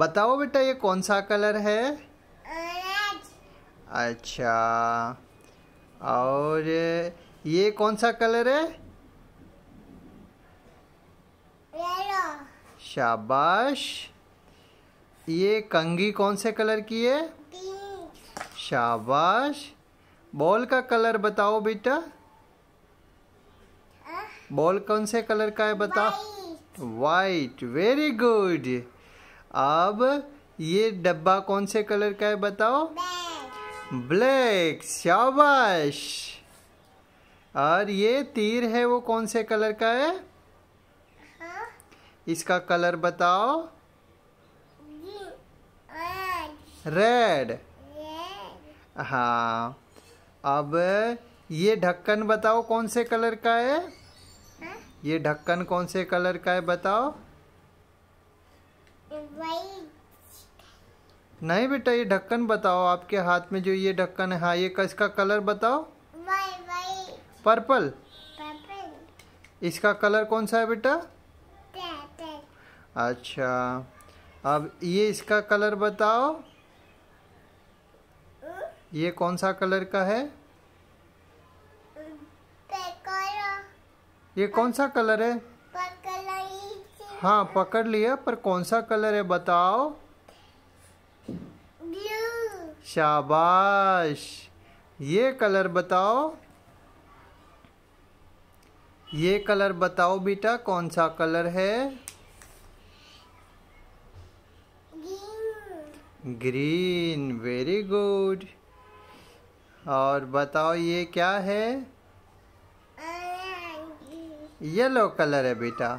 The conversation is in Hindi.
बताओ बेटा ये कौन सा कलर है अच्छा और ये कौन सा कलर है शाबाश ये कंगी कौन से कलर की है शाबाश बॉल का कलर बताओ बेटा बॉल कौन से कलर का है बताओ वाइट वेरी गुड अब ये डब्बा कौन से कलर का है बताओ ब्लैक शाबाश और ये तीर है वो कौन से कलर का है इसका कलर बताओ रेड हाँ अब ये ढक्कन बताओ कौन से कलर का है ये ढक्कन कौन से कलर का है बताओ नहीं बेटा ये ढक्कन बताओ आपके हाथ में जो ये ढक्कन है हाँ ये इसका कलर बताओ पर्पल पर्पल इसका कलर कौन सा है बेटा अच्छा अब ये इसका कलर बताओ ये कौन सा कलर का है ये कौन सा कलर है हाँ पकड़ लिया पर कौन सा कलर है बताओ शाबाश ये कलर बताओ ये कलर बताओ बेटा कौन सा कलर है ग्रीन वेरी गुड और बताओ ये क्या है येलो कलर है बेटा